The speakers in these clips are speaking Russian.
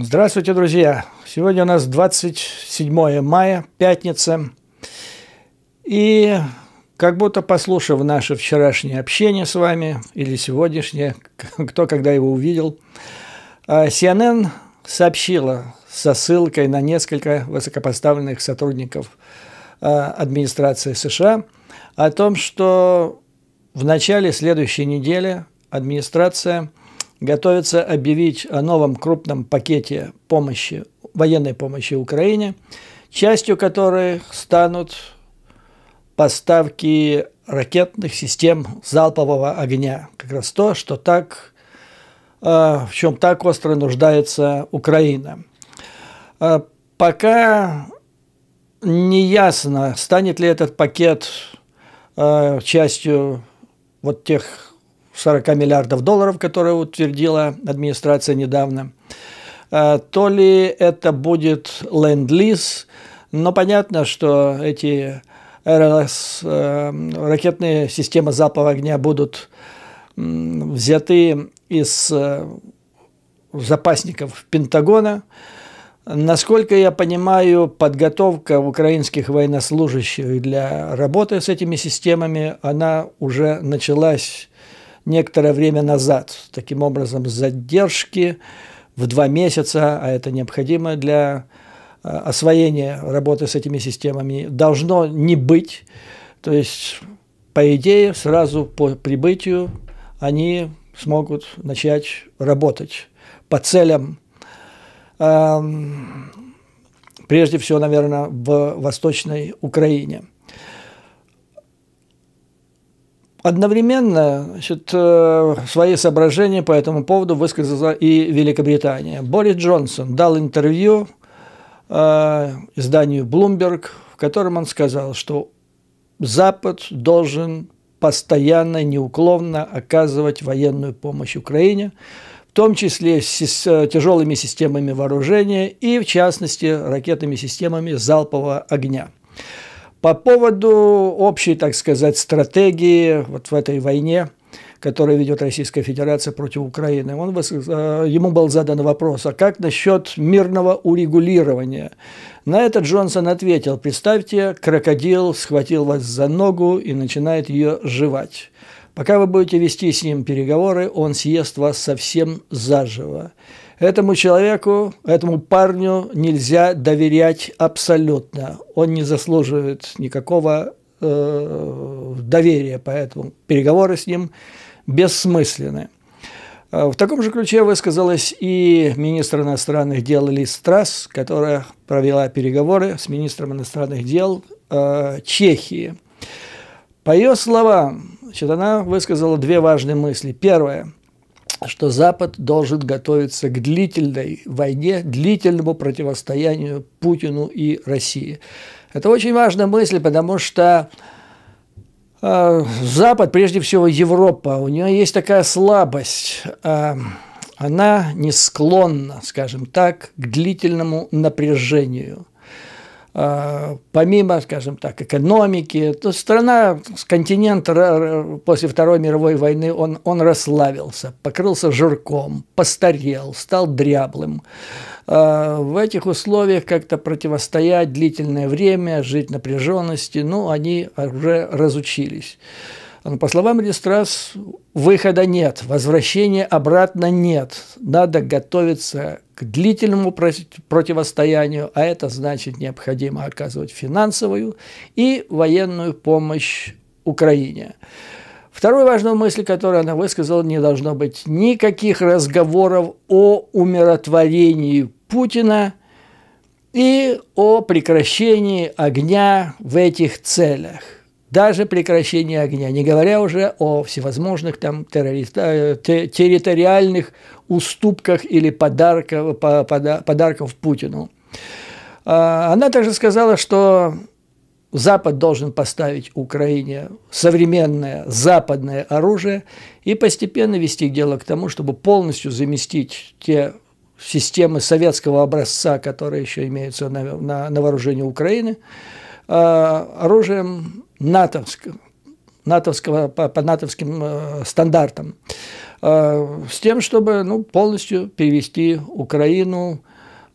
Здравствуйте, друзья! Сегодня у нас 27 мая, пятница. И как будто послушав наше вчерашнее общение с вами, или сегодняшнее, кто когда его увидел, CNN а, сообщила со ссылкой на несколько высокопоставленных сотрудников а, администрации США о том, что в начале следующей недели администрация – готовится объявить о новом крупном пакете помощи, военной помощи Украине, частью которой станут поставки ракетных систем залпового огня. Как раз то, что так, э, в чем так остро нуждается Украина. Э, пока не ясно, станет ли этот пакет э, частью вот тех 40 миллиардов долларов, которые утвердила администрация недавно, а, то ли это будет ленд-лиз, но понятно, что эти РЛС, э, ракетные системы залпового огня будут взяты из э, запасников Пентагона. Насколько я понимаю, подготовка украинских военнослужащих для работы с этими системами, она уже началась некоторое время назад. Таким образом, задержки в два месяца, а это необходимо для э, освоения работы с этими системами, должно не быть. То есть, по идее, сразу по прибытию они смогут начать работать по целям, эм, прежде всего, наверное, в Восточной Украине. Одновременно значит, э, свои соображения по этому поводу высказала и Великобритания. Борис Джонсон дал интервью э, изданию Bloomberg, в котором он сказал, что Запад должен постоянно, неуклонно оказывать военную помощь Украине, в том числе с э, тяжелыми системами вооружения и, в частности, ракетными системами залпового огня. По поводу общей, так сказать, стратегии вот в этой войне, которую ведет Российская Федерация против Украины, он, э, ему был задан вопрос, а как насчет мирного урегулирования? На это Джонсон ответил, представьте, крокодил схватил вас за ногу и начинает ее жевать. Пока вы будете вести с ним переговоры, он съест вас совсем заживо. Этому человеку, этому парню нельзя доверять абсолютно. Он не заслуживает никакого э, доверия, поэтому переговоры с ним бессмысленны. Э, в таком же ключе высказалась и министр иностранных дел Ли Страс, которая провела переговоры с министром иностранных дел э, Чехии. По ее словам, значит, она высказала две важные мысли. Первое что Запад должен готовиться к длительной войне, длительному противостоянию Путину и России. Это очень важная мысль, потому что э, Запад, прежде всего Европа, у нее есть такая слабость. Э, она не склонна, скажем так, к длительному напряжению. А, помимо, скажем так, экономики, то страна, континент после Второй мировой войны, он, он расслабился, покрылся жирком, постарел, стал дряблым. А, в этих условиях как-то противостоять длительное время, жить напряженности, ну, они уже разучились. А, ну, по словам Листрас, выхода нет, возвращения обратно нет. Надо готовиться к длительному противостоянию, а это значит необходимо оказывать финансовую и военную помощь Украине. Вторую важную мысль, которую она высказала, не должно быть никаких разговоров о умиротворении Путина и о прекращении огня в этих целях даже прекращение огня, не говоря уже о всевозможных там э, территориальных уступках или подарков, подарков Путину. А, она также сказала, что Запад должен поставить Украине современное западное оружие и постепенно вести дело к тому, чтобы полностью заместить те системы советского образца, которые еще имеются на, на, на вооружении Украины, э, оружием натовского, натовского по, по натовским э, стандартам, э, с тем, чтобы ну, полностью перевести Украину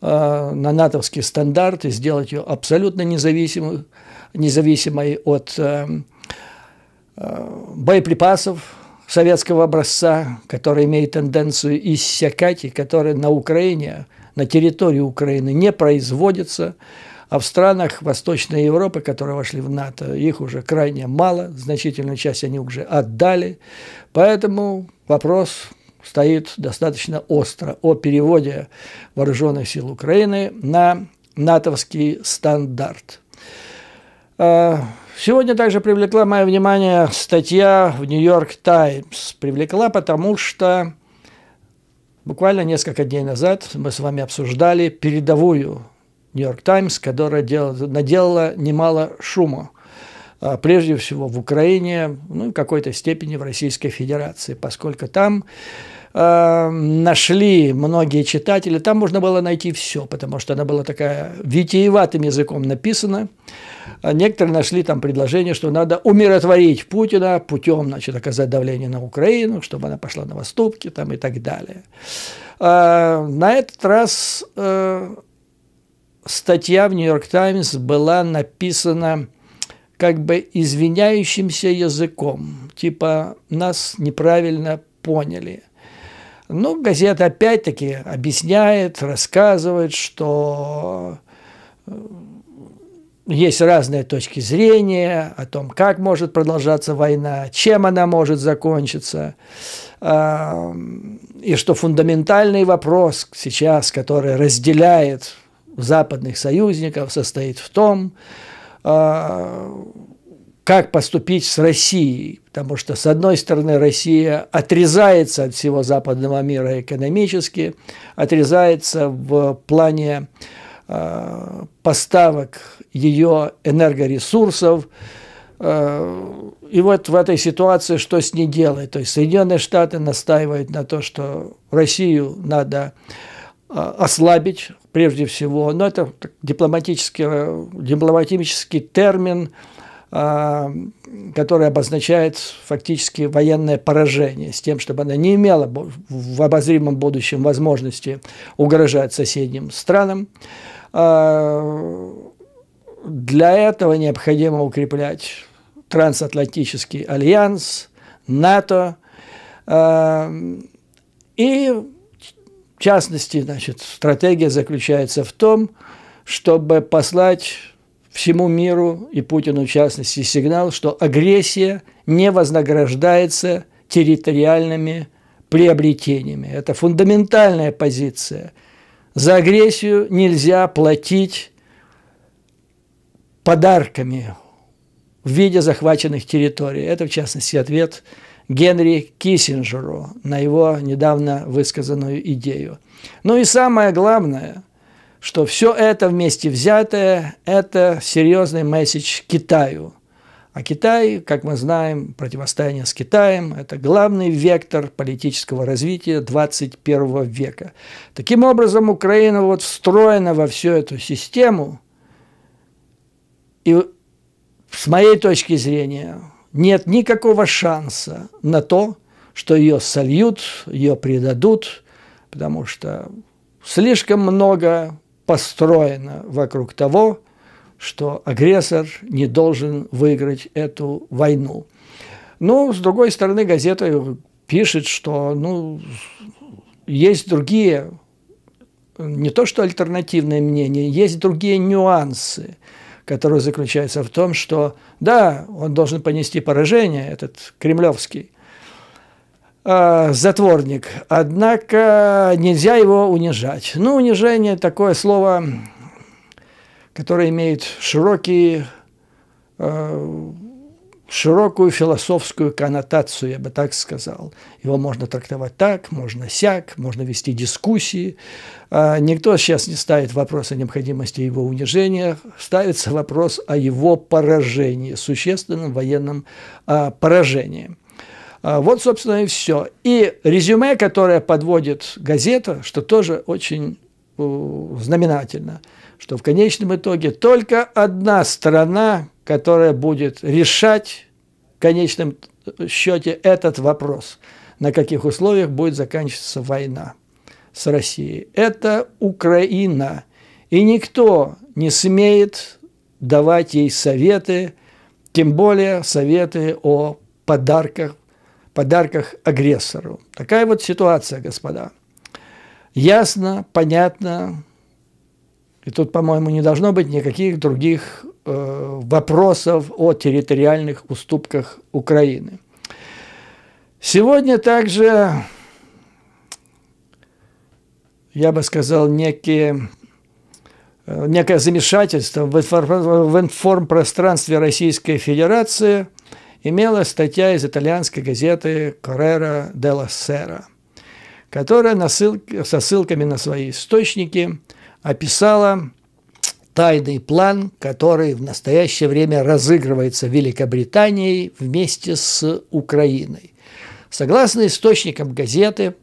э, на натовский стандарт и сделать ее абсолютно независимой, независимой от э, э, боеприпасов советского образца, который имеет тенденцию иссякать и который на Украине, на территории Украины не производится, а в странах Восточной Европы, которые вошли в НАТО, их уже крайне мало, значительную часть они уже отдали. Поэтому вопрос стоит достаточно остро о переводе вооруженных сил Украины на натовский стандарт. А, сегодня также привлекла мое внимание статья в Нью-Йорк Таймс. Привлекла, потому что буквально несколько дней назад мы с вами обсуждали передовую Нью-Йорк Таймс, которая делала, наделала немало шума. А, прежде всего в Украине, ну, в какой-то степени в Российской Федерации, поскольку там а, нашли многие читатели, там можно было найти все, потому что она была такая витиеватым языком написана. А некоторые нашли там предложение, что надо умиротворить Путина путем, значит, оказать давление на Украину, чтобы она пошла на поступки там и так далее. На этот раз э, статья в «Нью-Йорк Таймс» была написана как бы извиняющимся языком, типа «нас неправильно поняли». Ну, газета опять-таки объясняет, рассказывает, что э, есть разные точки зрения о том, как может продолжаться война, чем она может закончиться, и что фундаментальный вопрос сейчас, который разделяет западных союзников состоит в том, а, как поступить с Россией. Потому что, с одной стороны, Россия отрезается от всего западного мира экономически, отрезается в плане а, поставок ее энергоресурсов. А, и вот в этой ситуации что с ней делать? То есть Соединенные Штаты настаивают на то, что Россию надо а, ослабить прежде всего. Но это дипломатический, э, дипломатический термин, а, который обозначает фактически военное поражение, с тем, чтобы она не имела в обозримом будущем возможности угрожать соседним странам. А, для этого необходимо укреплять трансатлантический альянс, НАТО и частности, значит, стратегия заключается в том, чтобы послать всему миру и Путину в частности сигнал, что агрессия не вознаграждается территориальными приобретениями. Это фундаментальная позиция. За агрессию нельзя платить подарками в виде захваченных территорий. Это, в частности, ответ Генри Киссинджеру на его недавно высказанную идею. Ну и самое главное, что все это вместе взятое – это серьезный месседж Китаю. А Китай, как мы знаем, противостояние с Китаем – это главный вектор политического развития 21 века. Таким образом, Украина вот встроена во всю эту систему, и с моей точки зрения – нет никакого шанса на то, что ее сольют, ее предадут, потому что слишком много построено вокруг того, что агрессор не должен выиграть эту войну. Но, ну, с другой стороны, газета пишет, что ну, есть другие, не то что альтернативные мнения, есть другие нюансы – который заключается в том, что да, он должен понести поражение, этот кремлевский а, затворник, однако нельзя его унижать. Ну, унижение такое слово, которое имеет широкий а, широкую философскую коннотацию, я бы так сказал. Его можно трактовать так, можно сяк, можно вести дискуссии. А, никто сейчас не ставит вопрос о необходимости его унижения, ставится вопрос о его поражении, существенном военном а, поражении. А, вот, собственно, и все. И резюме, которое подводит газета, что тоже очень знаменательно, что в конечном итоге только одна страна которая будет решать в конечном счете этот вопрос, на каких условиях будет заканчиваться война с Россией. Это Украина. И никто не смеет давать ей советы, тем более советы о подарках, подарках агрессору. Такая вот ситуация, господа. Ясно, понятно. И тут, по-моему, не должно быть никаких других Э, вопросов о территориальных уступках Украины. Сегодня также, я бы сказал, некие, э, некое замешательство в информпространстве Российской Федерации имела статья из итальянской газеты «Коррера della Sera, которая со ссылками на свои источники описала тайный план, который в настоящее время разыгрывается Великобританией вместе с Украиной. Согласно источникам газеты,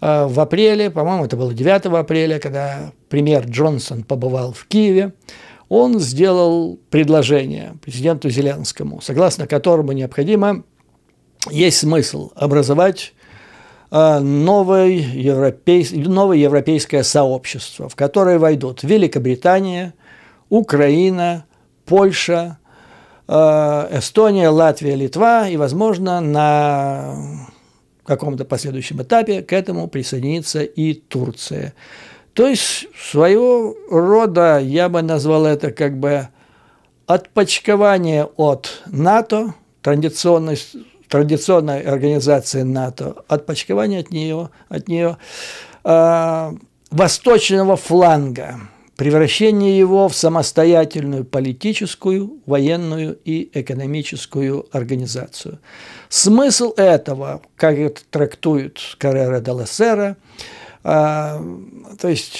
э, в апреле, по-моему, это было 9 апреля, когда премьер Джонсон побывал в Киеве, он сделал предложение президенту Зеленскому, согласно которому необходимо, есть смысл образовать Э, новое, европейс... новое европейское сообщество, в которое войдут Великобритания, Украина, Польша, э, Эстония, Латвия, Литва, и, возможно, на каком-то последующем этапе к этому присоединится и Турция. То есть своего рода, я бы назвал это как бы отпочкование от НАТО, традиционной традиционной организации НАТО, отпочкование от нее, от нее э, а, восточного фланга, превращение его в самостоятельную политическую, военную и экономическую организацию. Смысл этого, как это трактует Каррера де э, а, то есть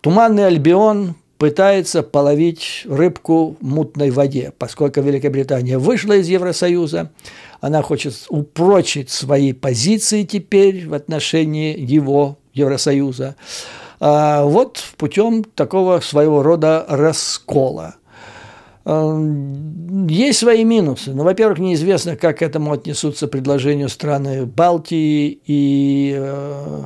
Туманный Альбион пытается половить рыбку в мутной воде. Поскольку Великобритания вышла из Евросоюза, она хочет упрочить свои позиции теперь в отношении его, Евросоюза. А, вот путем такого своего рода раскола а, – есть свои минусы. Ну, во-первых, неизвестно, как к этому отнесутся предложения страны Балтии и э,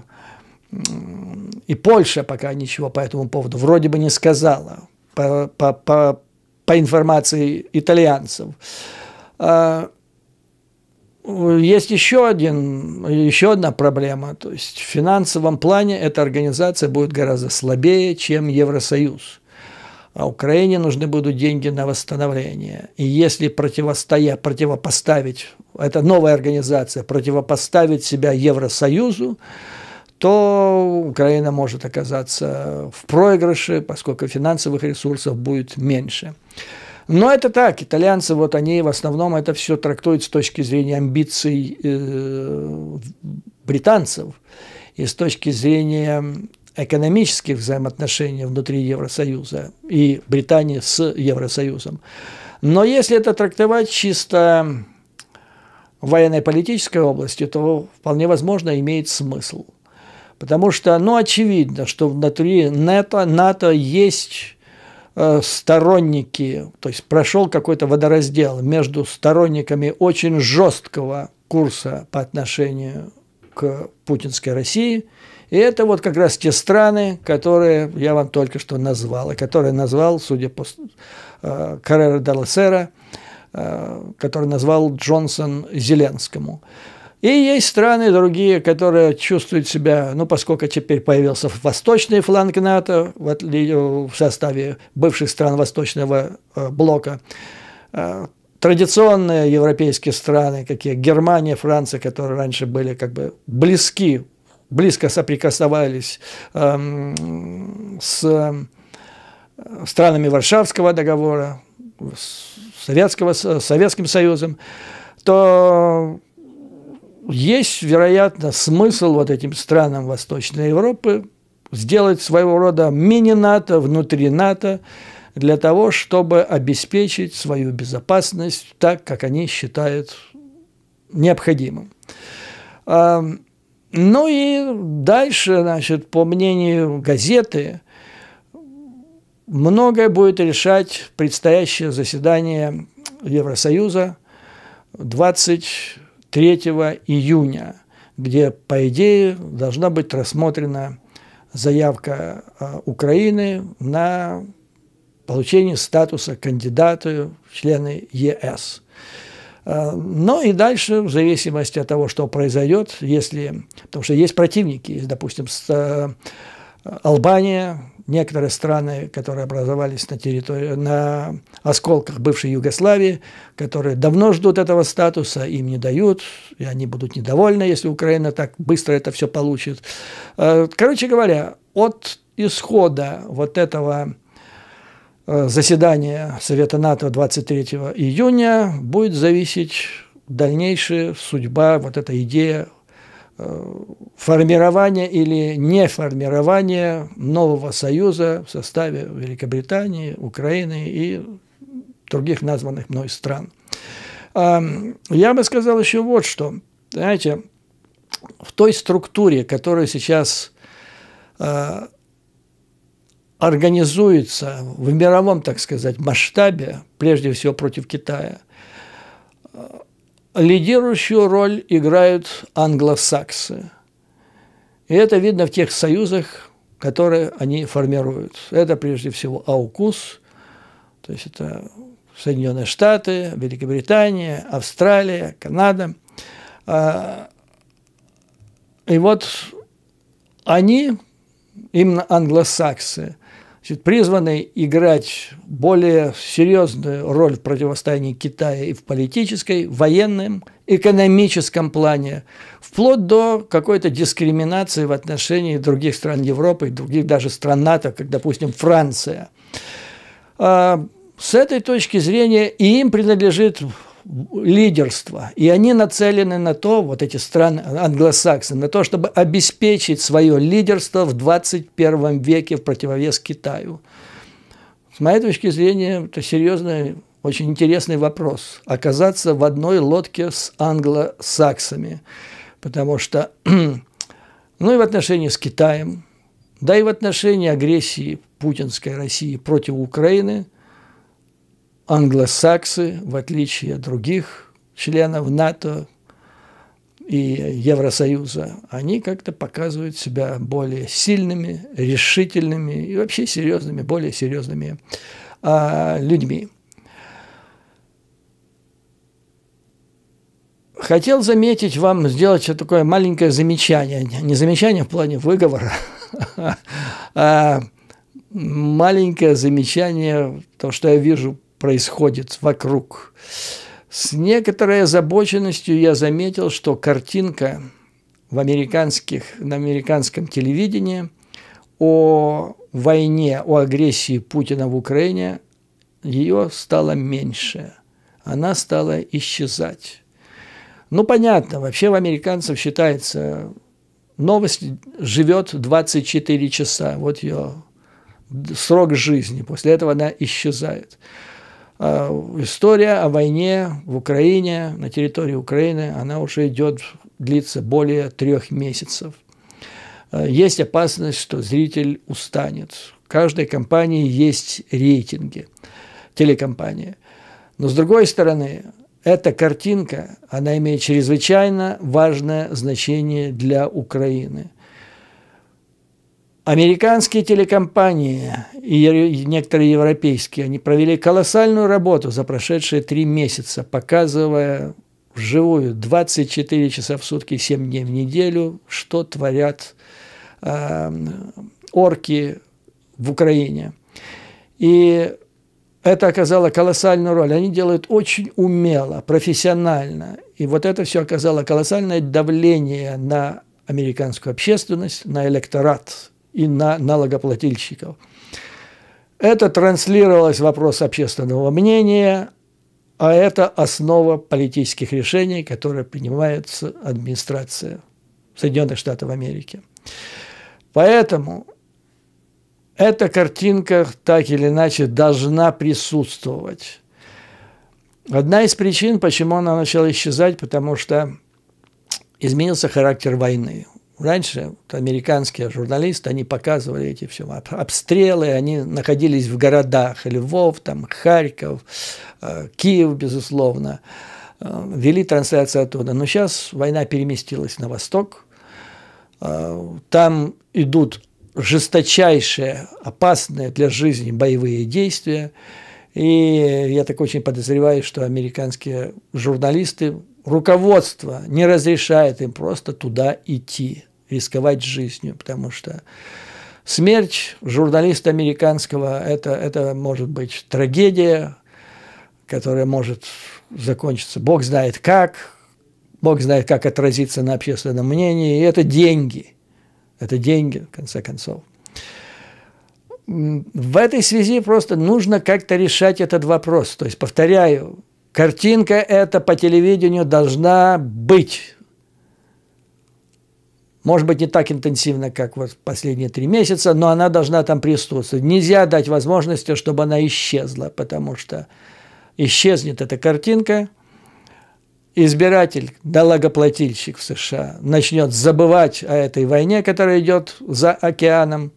и Польша пока ничего по этому поводу вроде бы не сказала, по, по, по, по информации итальянцев. А, есть еще, один, еще одна проблема. То есть в финансовом плане эта организация будет гораздо слабее, чем Евросоюз. А Украине нужны будут деньги на восстановление. И если противостоя, противопоставить, это новая организация, противопоставить себя Евросоюзу, то Украина может оказаться в проигрыше, поскольку финансовых ресурсов будет меньше. Но это так, итальянцы, вот они в основном это все трактуют с точки зрения амбиций э, британцев и с точки зрения экономических взаимоотношений внутри Евросоюза и Британии с Евросоюзом. Но если это трактовать чисто военной политической области, то вполне возможно имеет смысл – Потому что, ну, очевидно, что внутри НАТО, НАТО есть э, сторонники, то есть прошел какой-то водораздел между сторонниками очень жесткого курса по отношению к путинской России. И это вот как раз те страны, которые я вам только что назвал, и которые назвал, судя по э, Каррера Далласера, э, который назвал Джонсон Зеленскому. И есть страны другие, которые чувствуют себя, ну, поскольку теперь появился восточный фланг НАТО в, э, составе бывших стран восточного э, блока, э, традиционные европейские страны, какие Германия, Франция, которые раньше были как бы близки, близко соприкасовались эм, с странами Варшавского договора, с Советского, с Советским Союзом, то есть, вероятно, смысл вот этим странам Восточной Европы сделать своего рода мини-НАТО внутри НАТО для того, чтобы обеспечить свою безопасность так, как они считают необходимым. Ну и дальше, значит, по мнению газеты, многое будет решать предстоящее заседание Евросоюза 20 3 июня, где, по идее, должна быть рассмотрена заявка э, Украины на получение статуса кандидата в члены ЕС. Э, но и дальше, в зависимости от того, что произойдет, если, потому что есть противники, допустим, э, Албания, некоторые страны, которые образовались на, территории, на осколках бывшей Югославии, которые давно ждут этого статуса, им не дают, и они будут недовольны, если Украина так быстро это все получит. Э, короче говоря, от исхода вот этого э, заседания Совета НАТО 23 июня будет зависеть дальнейшая судьба, вот эта идея формирование или неформирование нового союза в составе Великобритании, Украины и других названных мной стран. А, я бы сказал еще вот что. Знаете, в той структуре, которая сейчас а, организуется в мировом, так сказать, масштабе, прежде всего против Китая, лидирующую роль играют англосаксы. И это видно в тех союзах, которые они формируют. Это прежде всего АУКУС, то есть это Соединенные Штаты, Великобритания, Австралия, Канада. А, и вот они, именно англосаксы, значит, призванный играть более серьезную роль в противостоянии Китая и в политической, военном, экономическом плане, вплоть до какой-то дискриминации в отношении других стран Европы, других даже стран НАТО, как, допустим, Франция. А, с этой точки зрения и им принадлежит лидерство. И они нацелены на то, вот эти страны, англосаксы, на то, чтобы обеспечить свое лидерство в 21 веке в противовес Китаю. С моей точки зрения, это серьезный, очень интересный вопрос. Оказаться в одной лодке с англосаксами. Потому что, ну и в отношении с Китаем, да и в отношении агрессии путинской России против Украины – англосаксы, в отличие от других членов НАТО и Евросоюза, они как-то показывают себя более сильными, решительными и вообще серьезными, более серьезными а, людьми. Хотел заметить вам, сделать такое маленькое замечание, не замечание в плане выговора, а маленькое замечание, то, что я вижу происходит вокруг. С некоторой озабоченностью я заметил, что картинка в американских, на американском телевидении о войне, о агрессии Путина в Украине, ее стало меньше. Она стала исчезать. Ну, понятно, вообще в американцев считается, новость живет 24 часа, вот ее срок жизни, после этого она исчезает. А, история о войне в Украине, на территории Украины, она уже идет, длится более трех месяцев. А, есть опасность, что зритель устанет. В каждой компании есть рейтинги, телекомпании. Но с другой стороны, эта картинка, она имеет чрезвычайно важное значение для Украины – Американские телекомпании и некоторые европейские, они провели колоссальную работу за прошедшие три месяца, показывая вживую 24 часа в сутки, 7 дней в неделю, что творят э, орки в Украине. И это оказало колоссальную роль. Они делают очень умело, профессионально. И вот это все оказало колоссальное давление на американскую общественность, на электорат и на налогоплательщиков. Это транслировалось вопрос общественного мнения, а это основа политических решений, которые принимается администрация Соединенных Штатов Америки. Поэтому эта картинка так или иначе должна присутствовать. Одна из причин, почему она начала исчезать, потому что изменился характер войны. Раньше вот, американские журналисты, они показывали эти все обстрелы, они находились в городах, Львов, там, Харьков, э, Киев, безусловно, э, вели трансляцию оттуда. Но сейчас война переместилась на восток, э, там идут жесточайшие, опасные для жизни боевые действия, и я так очень подозреваю, что американские журналисты руководство не разрешает им просто туда идти рисковать жизнью, потому что смерть журналиста американского это, это может быть трагедия, которая может закончиться. Бог знает как, Бог знает, как отразиться на общественном мнении. И это деньги. Это деньги, в конце концов. В этой связи просто нужно как-то решать этот вопрос. То есть, повторяю, картинка эта по телевидению должна быть может быть, не так интенсивно, как вот последние три месяца, но она должна там присутствовать. Нельзя дать возможности, чтобы она исчезла, потому что исчезнет эта картинка, избиратель, налогоплательщик в США начнет забывать о этой войне, которая идет за океаном,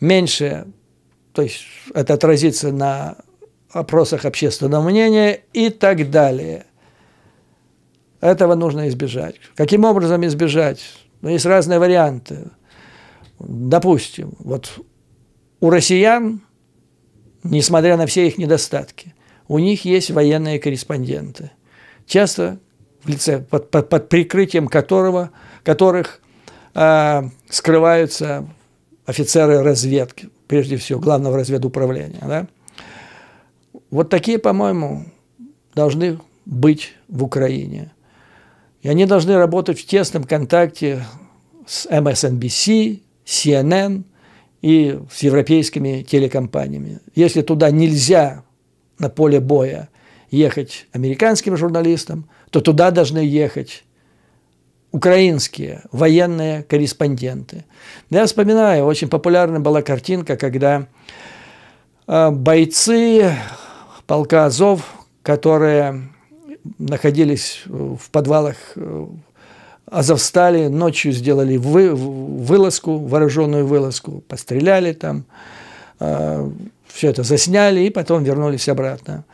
меньше, то есть это отразится на опросах общественного мнения и так далее. Этого нужно избежать. Каким образом избежать? Но ну, есть разные варианты. Допустим, вот у россиян, несмотря на все их недостатки, у них есть военные корреспонденты. Часто в лице, под, под, под прикрытием которого, которых э, скрываются офицеры разведки, прежде всего, главного разведуправления. Да? Вот такие, по-моему, должны быть в Украине. И они должны работать в тесном контакте с MSNBC, эм CNN и с европейскими телекомпаниями. Если туда нельзя на поле боя ехать американским журналистам, то туда должны ехать украинские военные корреспонденты. Я вспоминаю, очень популярна была картинка, когда а, бойцы полка Азов, которые находились э, в подвалах э, Азовстали, ночью сделали вы, вылазку, вооруженную вылазку, постреляли там, э, все это засняли и потом вернулись обратно.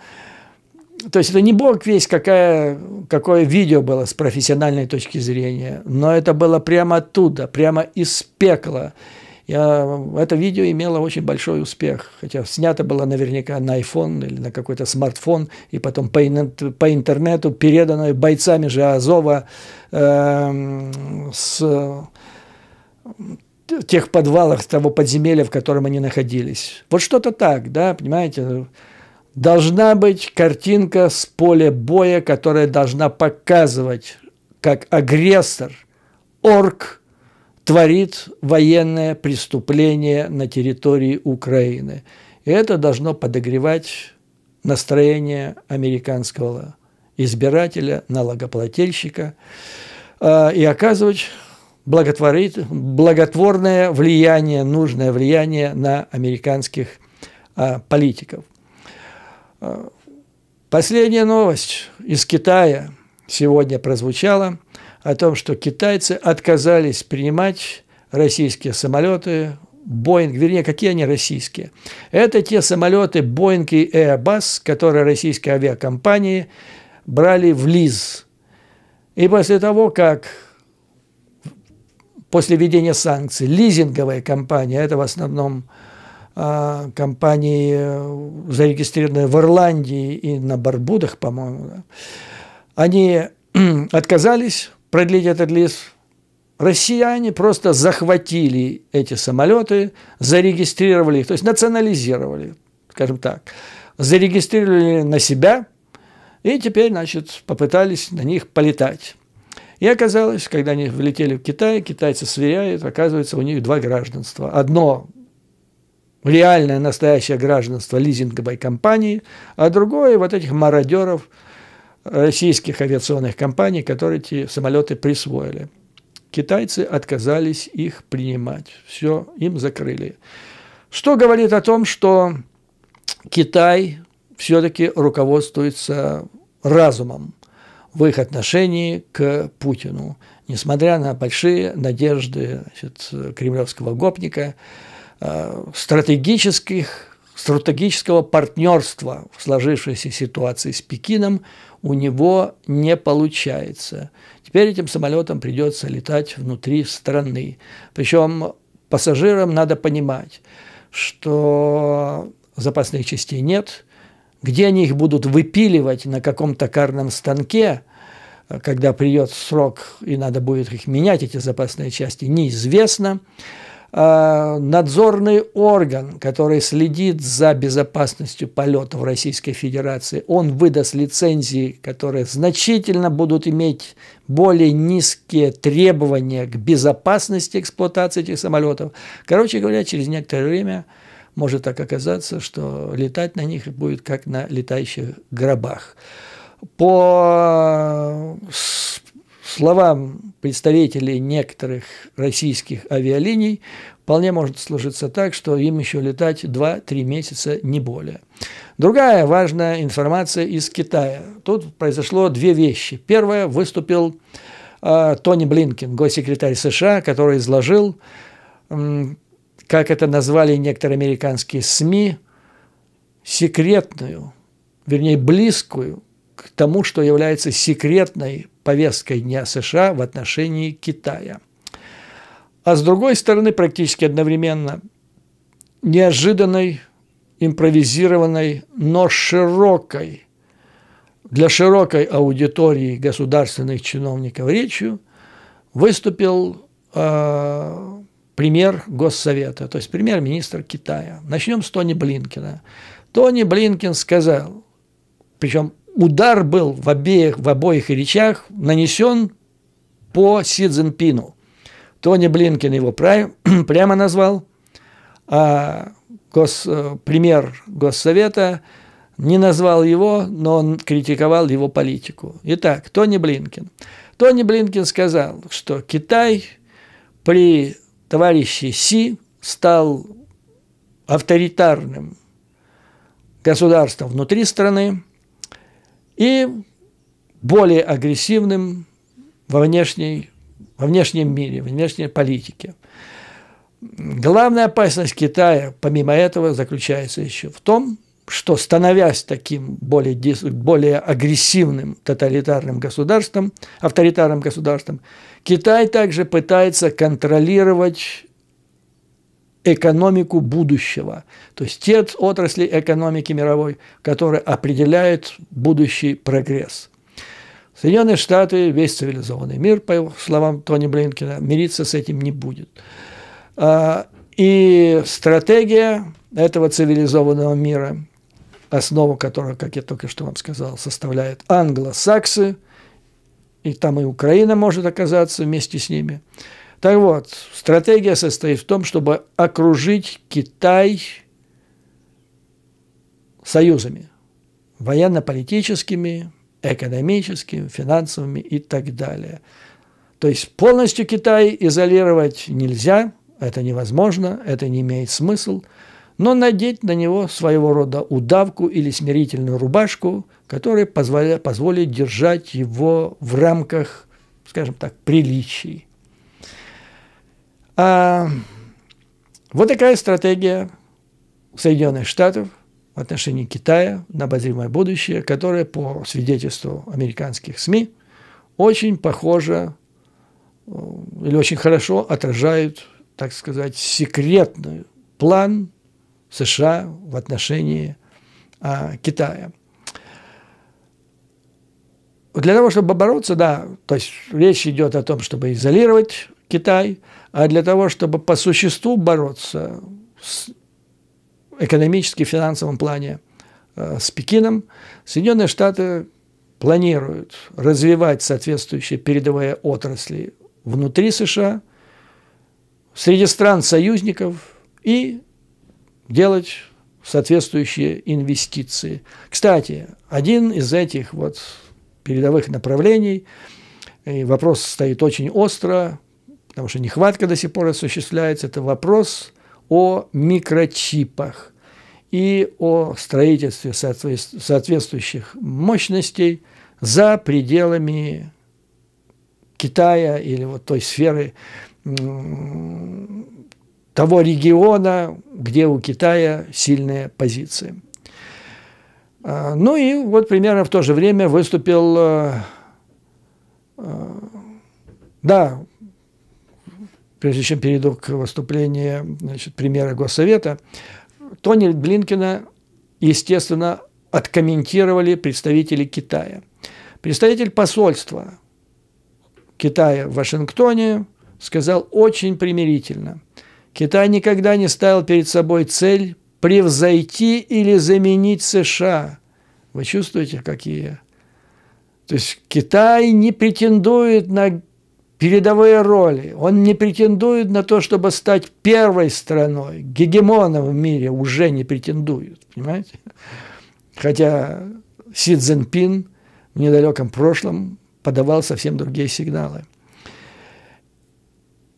То есть это не бог весь, какая, какое видео было с профессиональной точки зрения, но это было прямо оттуда, прямо из пекла. Я, это видео имело очень большой успех, хотя снято было наверняка на iPhone или на какой-то смартфон, и потом по, по интернету передано бойцами же Азова эм, э, с тех подвалах того подземелья, в котором они находились. Вот что-то так, да, понимаете? Должна быть картинка с поля боя, которая должна показывать, как агрессор, орк – творит военное преступление на территории Украины. И это должно подогревать настроение американского избирателя, налогоплательщика а, и оказывать благотворное влияние, нужное влияние на американских а, политиков. А, последняя новость из Китая сегодня прозвучала о том, что китайцы отказались принимать российские самолеты, Боинг, вернее, какие они российские? Это те самолеты Боинг и Airbus, которые российские авиакомпании брали в лиз. И после того, как после введения санкций лизинговая компания, а это в основном а, э, компании, зарегистрированные в Ирландии и на Барбудах, по-моему, да, они отказались продлить этот лист. Россияне просто захватили эти самолеты, зарегистрировали их, то есть национализировали, скажем так, зарегистрировали на себя и теперь, значит, попытались на них полетать. И оказалось, когда они влетели в Китай, китайцы сверяют, оказывается, у них два гражданства. Одно реальное настоящее гражданство лизинговой компании, а другое вот этих мародеров – российских авиационных компаний, которые эти самолеты присвоили. Китайцы отказались их принимать. Все, им закрыли. Что говорит о том, что Китай все-таки руководствуется разумом в их отношении к Путину. Несмотря на большие надежды значит, кремлевского гопника, э, стратегических, стратегического партнерства в сложившейся ситуации с Пекином у него не получается. Теперь этим самолетом придется летать внутри страны. Причем пассажирам надо понимать, что запасных частей нет, где они их будут выпиливать на каком-то карном станке, когда придет срок и надо будет их менять, эти запасные части, неизвестно. Э, надзорный орган, который следит за безопасностью полетов в Российской Федерации, он выдаст лицензии, которые значительно будут иметь более низкие требования к безопасности эксплуатации этих самолетов. Короче говоря, через некоторое время может так оказаться, что летать на них будет как на летающих гробах. По словам представителей некоторых российских авиалиний, вполне может сложиться так, что им еще летать 2-3 месяца, не более. Другая важная информация из Китая. Тут произошло две вещи. Первое, выступил э, Тони Блинкин, госсекретарь США, который изложил, э, как это назвали некоторые американские СМИ, секретную, вернее, близкую к тому, что является секретной повесткой Дня США в отношении Китая. А с другой стороны, практически одновременно, неожиданной, импровизированной, но широкой, для широкой аудитории государственных чиновников речью выступил э, премьер Госсовета, то есть премьер-министр Китая. Начнем с Тони Блинкина. Тони Блинкин сказал, причем удар был в обеих, в обоих речах нанесен по Си Цзиньпину. Тони Блинкин его прямо назвал, а гос, э, премьер Госсовета не назвал его, но он критиковал его политику. Итак, Тони Блинкин. Тони Блинкин сказал, что Китай при товарище Си стал авторитарным государством внутри страны, и более агрессивным во, внешней, во внешнем мире, во внешней политике. Главная опасность Китая, помимо этого, заключается еще в том, что становясь таким более, более агрессивным тоталитарным государством, авторитарным государством, Китай также пытается контролировать экономику будущего, то есть те отрасли экономики мировой, которые определяют будущий прогресс. Соединенные Штаты, весь цивилизованный мир, по словам Тони Блинкина, мириться с этим не будет. А, и стратегия этого цивилизованного мира, основу которого, как я только что вам сказал, составляет англосаксы, и там и Украина может оказаться вместе с ними – так вот, стратегия состоит в том, чтобы окружить Китай союзами. Военно-политическими, экономическими, финансовыми и так далее. То есть полностью Китай изолировать нельзя, это невозможно, это не имеет смысла. но надеть на него своего рода удавку или смирительную рубашку, которая позволя, позволит держать его в рамках, скажем так, приличий. А, вот такая стратегия Соединенных Штатов в отношении Китая на обозримое будущее, которая, по свидетельству американских СМИ, очень похожа э, или очень хорошо отражает, так сказать, секретный план США в отношении а, Китая. Для того, чтобы бороться, да, то есть речь идет о том, чтобы изолировать Китай – а для того, чтобы по существу бороться с экономически финансовом плане э, с Пекином, Соединенные Штаты планируют развивать соответствующие передовые отрасли внутри США, среди стран-союзников и делать соответствующие инвестиции. Кстати, один из этих вот передовых направлений, и вопрос стоит очень остро, потому что нехватка до сих пор осуществляется, это вопрос о микрочипах и о строительстве соответствующих мощностей за пределами Китая или вот той сферы, того региона, где у Китая сильные позиции. А, ну и вот примерно в то же время выступил, э, э, да, прежде чем перейду к выступлению значит, премьера Госсовета, Тони Блинкина, естественно, откомментировали представители Китая. Представитель посольства Китая в Вашингтоне сказал очень примирительно. Китай никогда не ставил перед собой цель превзойти или заменить США. Вы чувствуете, какие? То есть Китай не претендует на передовые роли. Он не претендует на то, чтобы стать первой страной, гегемоном в мире уже не претендует, понимаете? Хотя Си Цзиньпин в недалеком прошлом подавал совсем другие сигналы.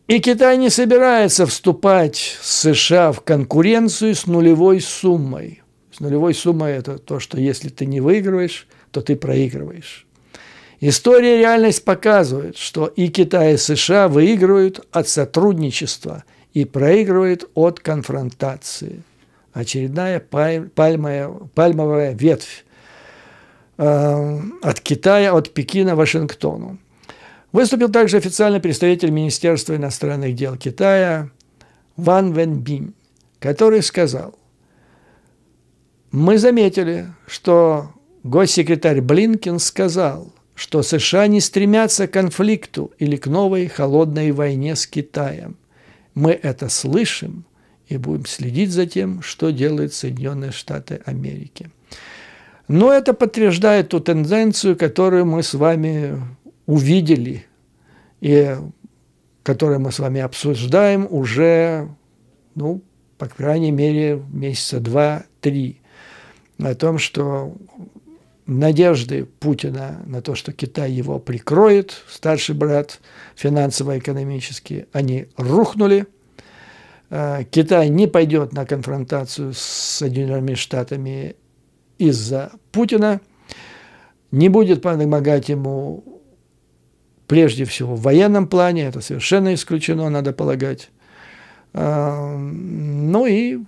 И Китай не собирается вступать с США в конкуренцию с нулевой суммой. С нулевой суммой это то, что если ты не выигрываешь, то ты проигрываешь. История и реальность показывают, что и Китай, и США выигрывают от сотрудничества и проигрывают от конфронтации. Очередная пальмовая, пальмовая ветвь э, от Китая, от Пекина Вашингтону. Выступил также официальный представитель Министерства иностранных дел Китая Ван Венбинь, который сказал, мы заметили, что госсекретарь Блинкин сказал – что США не стремятся к конфликту или к новой холодной войне с Китаем. Мы это слышим и будем следить за тем, что делают Соединенные Штаты Америки. Но это подтверждает ту тенденцию, которую мы с вами увидели и которую мы с вами обсуждаем уже, ну, по крайней мере, месяца два-три. О том, что надежды Путина на то, что Китай его прикроет, старший брат финансово-экономически, они рухнули. Э, Китай не пойдет на конфронтацию с Соединенными Штатами из-за Путина, не будет помогать ему прежде всего в военном плане, это совершенно исключено, надо полагать. Э, ну и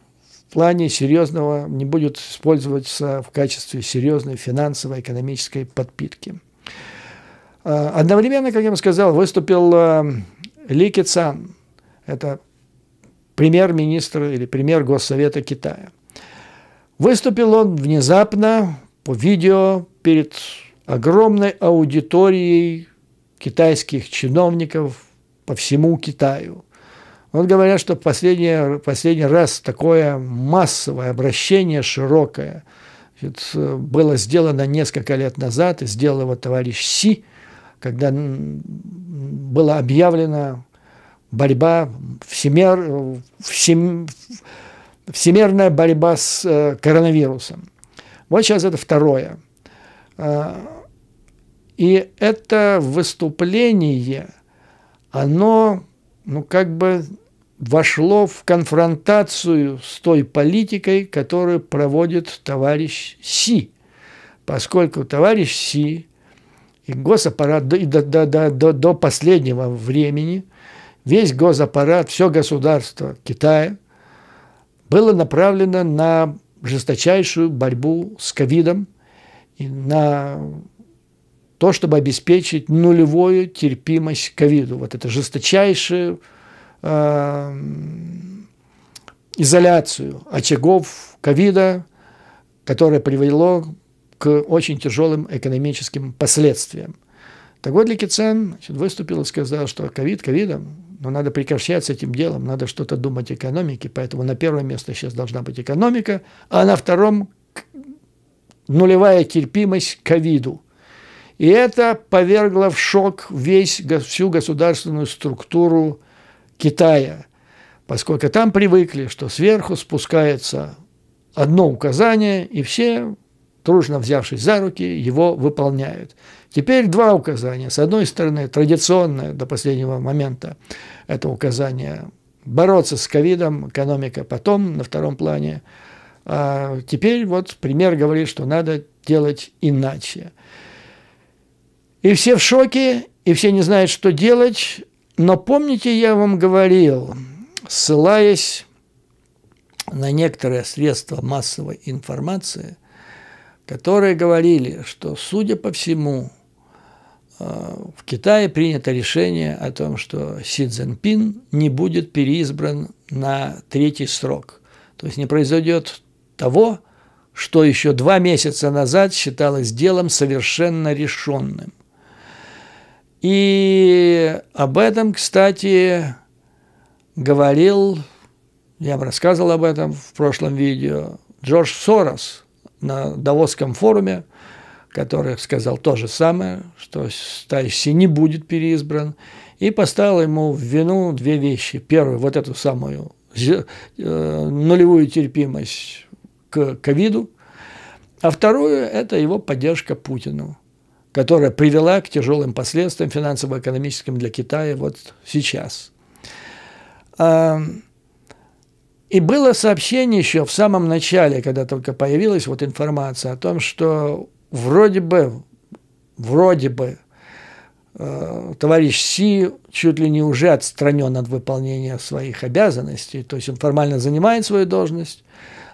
в плане серьезного не будет использоваться в качестве серьезной финансовой экономической подпитки. А, одновременно, как я вам сказал, выступил э, Ли Кицан, это премьер-министр или премьер Госсовета Китая. Выступил он внезапно по видео перед огромной аудиторией китайских чиновников по всему Китаю – вот говорят, что последний, последний раз такое массовое обращение широкое это было сделано несколько лет назад, и сделал его товарищ Си, когда была объявлена борьба, всемер, всем, всемирная борьба с э, коронавирусом. Вот сейчас это второе. А, и это выступление, оно, ну, как бы вошло в конфронтацию с той политикой, которую проводит товарищ Си, поскольку товарищ Си и госаппарат до, до, до, до, до последнего времени, весь госаппарат, все государство Китая было направлено на жесточайшую борьбу с ковидом и на то, чтобы обеспечить нулевую терпимость к ковиду. Вот это жесточайшее Э, изоляцию очагов ковида, которое привело к очень тяжелым экономическим последствиям. Так вот, Ликицен выступил и сказал, что ковид ковидом, но надо прекращать с этим делом, надо что-то думать о экономике, поэтому на первое место сейчас должна быть экономика, а на втором нулевая терпимость к ковиду. И это повергло в шок весь, всю государственную структуру Китая, поскольку там привыкли, что сверху спускается одно указание, и все, дружно взявшись за руки, его выполняют. Теперь два указания. С одной стороны, традиционное до последнего момента это указание бороться с ковидом, экономика потом, на втором плане. А теперь вот пример говорит, что надо делать иначе. И все в шоке, и все не знают, что делать. Но помните, я вам говорил, ссылаясь на некоторые средства массовой информации, которые говорили, что, судя по всему, э, в Китае принято решение о том, что Си Цзиньпин не будет переизбран на третий срок. То есть не произойдет того, что еще два месяца назад считалось делом совершенно решенным. И об этом, кстати, говорил, я вам рассказывал об этом в прошлом видео, Джордж Сорос на Давосском форуме, который сказал то же самое, что Стайси не будет переизбран, и поставил ему в вину две вещи. Первую, вот эту самую э, нулевую терпимость к ковиду, а вторую – это его поддержка Путину – которая привела к тяжелым последствиям финансово-экономическим для Китая вот сейчас. И было сообщение еще в самом начале, когда только появилась вот информация о том, что вроде бы, вроде бы э, товарищ Си чуть ли не уже отстранен от выполнения своих обязанностей, то есть он формально занимает свою должность,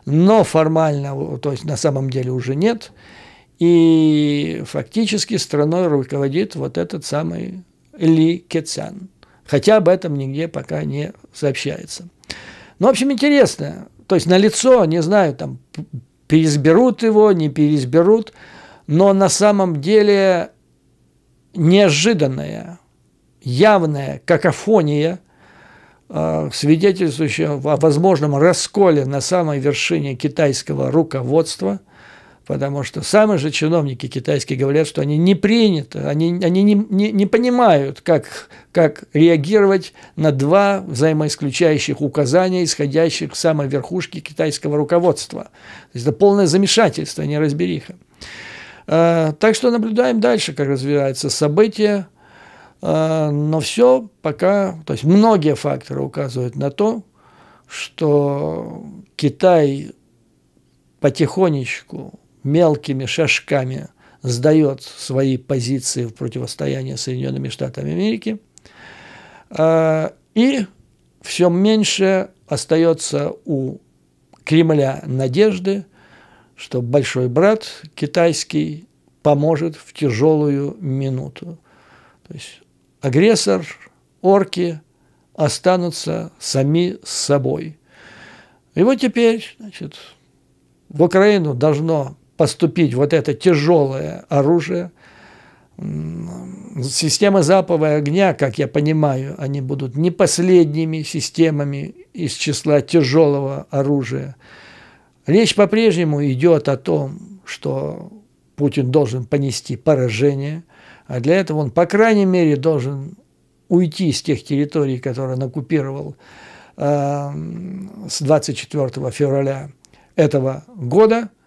но формально, то есть на самом деле уже нет – и фактически страной руководит вот этот самый Ли Кецян. Хотя об этом нигде пока не сообщается. Ну, в общем, интересно. То есть, на лицо, не знаю, там, переизберут его, не переизберут, но на самом деле неожиданная, явная какофония, э, свидетельствующая о возможном расколе на самой вершине китайского руководства – потому что самые же чиновники китайские говорят, что они не приняты, они, они не, не, не понимают, как, как реагировать на два взаимоисключающих указания, исходящих с самой верхушки китайского руководства. То есть это полное замешательство, а неразбериха. А, так что наблюдаем дальше, как развиваются события, а, но все пока, то есть многие факторы указывают на то, что Китай потихонечку мелкими шажками сдает свои позиции в противостоянии Соединенными Штатами Америки, а, и все меньше остается у Кремля надежды, что большой брат китайский поможет в тяжелую минуту. То есть агрессор, орки останутся сами с собой. И вот теперь значит, в Украину должно поступить вот это тяжелое оружие. Система запового огня, как я понимаю, они будут не последними системами из числа тяжелого оружия. Речь по-прежнему идет о том, что Путин должен понести поражение, а для этого он, по крайней мере, должен уйти с тех территорий, которые он оккупировал э, с 24 февраля этого года –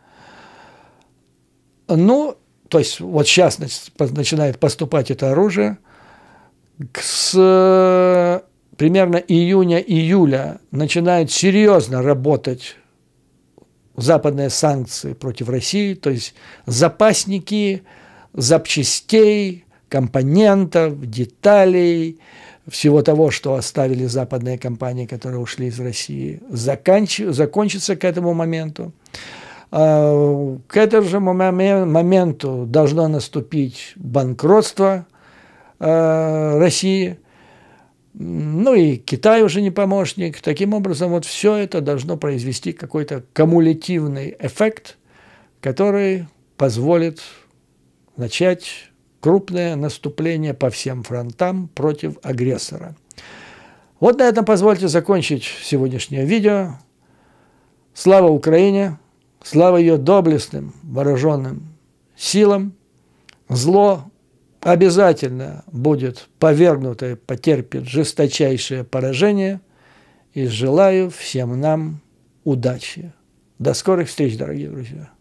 ну, то есть вот сейчас начинает поступать это оружие. С примерно июня-июля начинают серьезно работать западные санкции против России, то есть запасники запчастей, компонентов, деталей, всего того, что оставили западные компании, которые ушли из России, заканч... закончится к этому моменту. А, к этому же моменту должно наступить банкротство а, России, ну и Китай уже не помощник. Таким образом, вот все это должно произвести какой-то кумулятивный эффект, который позволит начать крупное наступление по всем фронтам против агрессора. Вот на этом позвольте закончить сегодняшнее видео. Слава Украине! слава ее доблестным, вооруженным силам, зло обязательно будет повергнуто и потерпит жесточайшее поражение. И желаю всем нам удачи. До скорых встреч, дорогие друзья.